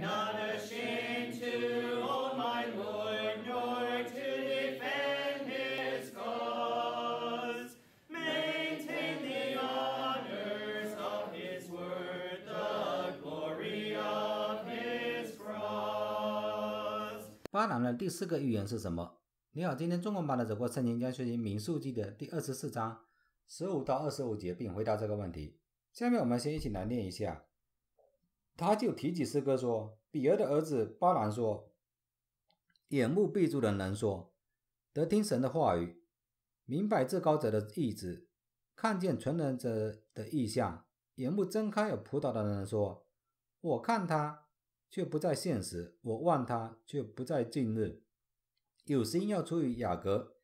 not ashamed to own my Lord, nor to defend his cause. Maintain the honors of his word, the glory of his cross. 巴兰的第四个预言是什么？你好，今天中文版的走过圣经将学习民数记的第二十四章十五到二十五节，并回答这个问题。下面我们先一起来念一下他就提起诗歌说：“比尔的儿子巴兰说，‘眼目闭住的人说，得听神的话语，明白至高者的意志，看见存忍者的意向。’眼目睁开而葡萄的人说：‘我看他，却不在现实；我望他，却不在近日。有心要出于雅各，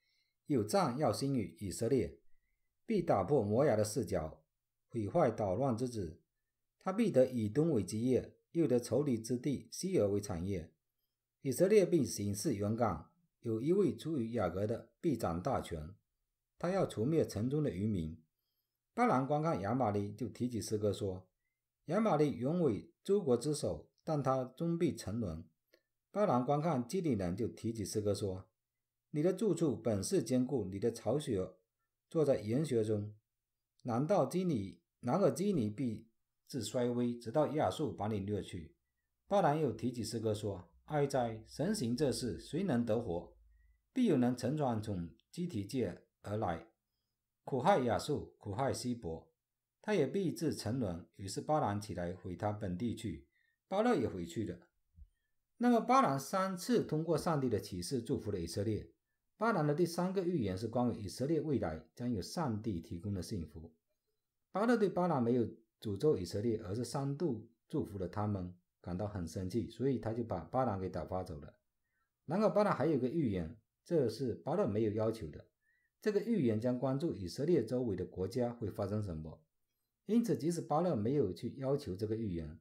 有杖要兴于以色列，必打破摩崖的视角，毁坏捣乱之子。’”他必得以东为基业，又得仇敌之地西尔为产业。以色列并行事勇敢，有一位出于雅各的必掌大权。他要除灭城中的渔民。巴兰观看雅玛利，就提起诗歌说：“雅玛利原为诸国之首，但他终必沉沦。”巴兰观看基里人，就提起诗歌说：“你的住处本是坚固，你的巢穴坐在岩穴中。难道基尼？然而基底必？”至衰微，直到亚述把你掠去。巴兰又提起诗歌说：“哀哉，神行这事，谁能得活？必有人乘船从基提界而来，苦害亚述，苦害希伯。他也必自沉沦。”于是巴兰起来回他本地去，巴勒也回去了。那么巴兰三次通过上帝的启示祝福了以色列。巴兰的第三个预言是关于以色列未来将有上帝提供的幸福。巴勒对巴兰没有。诅咒以色列，而是三度祝福了他们，感到很生气，所以他就把巴兰给打发走了。然后巴兰还有个预言，这是巴勒没有要求的。这个预言将关注以色列周围的国家会发生什么。因此，即使巴勒没有去要求这个预言，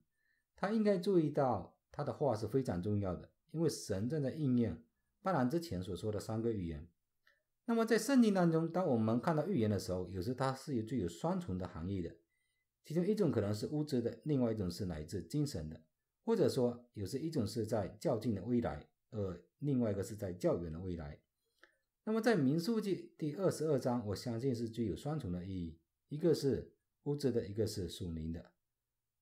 他应该注意到他的话是非常重要的，因为神正在应验巴兰之前所说的三个预言。那么，在圣经当中，当我们看到预言的时候，有时它是有具有双重的含义的。其中一种可能是物质的，另外一种是来自精神的，或者说，有时一种是在较近的未来，呃，另外一个是在较远的未来。那么，在《民数记》第二十二章，我相信是具有双重的意义，一个是物质的，一个是属灵的。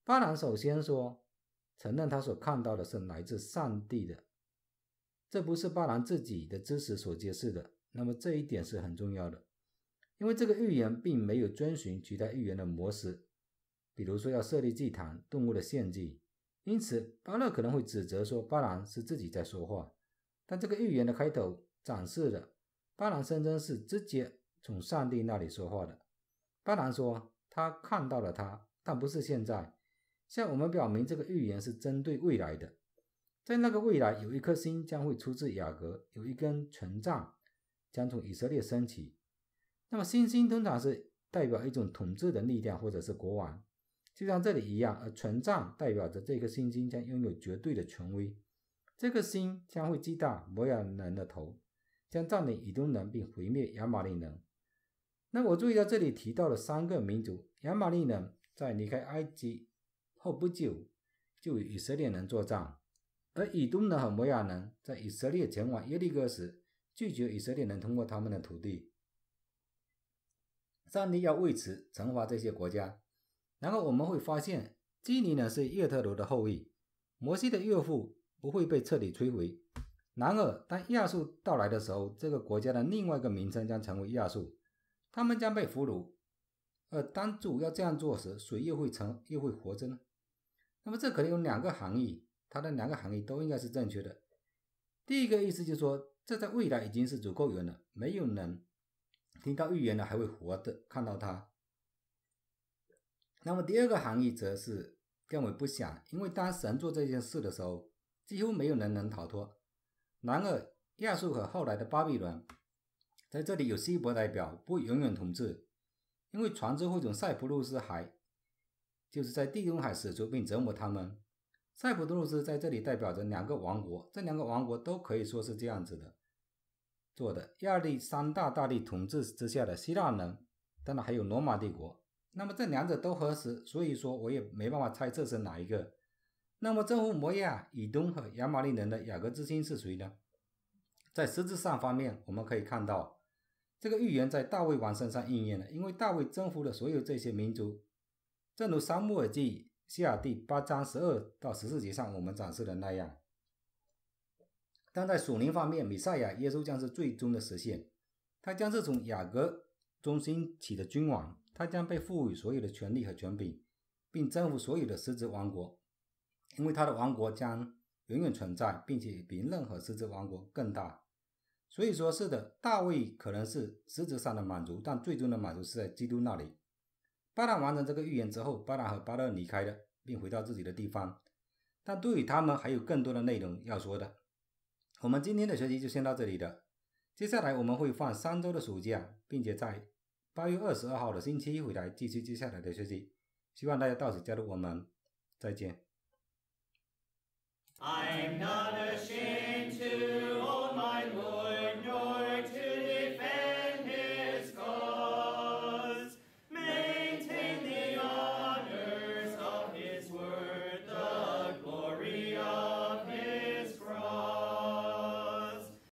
巴兰首先说，承认他所看到的是来自上帝的，这不是巴兰自己的知识所揭示的。那么这一点是很重要的，因为这个预言并没有遵循其他预言的模式。比如说，要设立祭坛，动物的献祭。因此，巴勒可能会指责说，巴兰是自己在说话。但这个预言的开头展示了巴兰声称是直接从上帝那里说话的。巴兰说他看到了他，但不是现在。向我们表明，这个预言是针对未来的。在那个未来，有一颗星将会出自雅各，有一根权杖将从以色列升起。那么，星星通常是代表一种统治的力量，或者是国王。就像这里一样，而权杖代表着这颗星星将拥有绝对的权威。这颗星将会击打摩亚人的头，将占领以东人并毁灭亚玛力人。那我注意到这里提到了三个民族：亚玛力人在离开埃及后不久就与以色列人作战，而以东人和摩亚人在以色列前往耶利哥时拒绝以色列人通过他们的土地。上帝要为此惩罚这些国家。然后我们会发现，基尼呢是耶特罗的后裔，摩西的岳父不会被彻底摧毁。然而，当亚述到来的时候，这个国家的另外一个名称将成为亚述，他们将被俘虏。而当主要这样做时，谁又会成又会活着呢？那么，这可能有两个含义，它的两个含义都应该是正确的。第一个意思就是说，这在未来已经是足够远了，没有人听到预言了还会活着看到它。那么第二个含义则是更为不祥，因为当神做这件事的时候，几乎没有人能逃脱。然而亚述和后来的巴比伦在这里有希伯代表不永远统治，因为船只汇总塞浦路斯海，就是在地中海使出并折磨他们。塞浦路斯在这里代表着两个王国，这两个王国都可以说是这样子的做的：亚历山大大帝统治之下的希腊人，当然还有罗马帝国。那么这两者都合适，所以说我也没办法猜测是哪一个。那么征服摩亚以东和亚玛力人的雅各之星是谁呢？在实质上方面，我们可以看到这个预言在大卫王身上应验了，因为大卫征服了所有这些民族，正如《沙漠耳记下》第八章十二到十四节上我们展示的那样。但在属灵方面，米赛亚耶稣将是最终的实现，他将是从雅各中心起的君王。他将被赋予所有的权利和权柄，并征服所有的十子王国，因为他的王国将永远存在，并且比任何十子王国更大。所以说是的，大卫可能是实质上的满足，但最终的满足是在基督那里。巴兰完成这个预言之后，巴兰和巴勒离开了，并回到自己的地方。但对于他们，还有更多的内容要说的。我们今天的学习就先到这里了。接下来我们会放三周的暑假，并且在。八月二十二号的星期一回来，继续接下来的学习。希望大家到时加入我们，再见。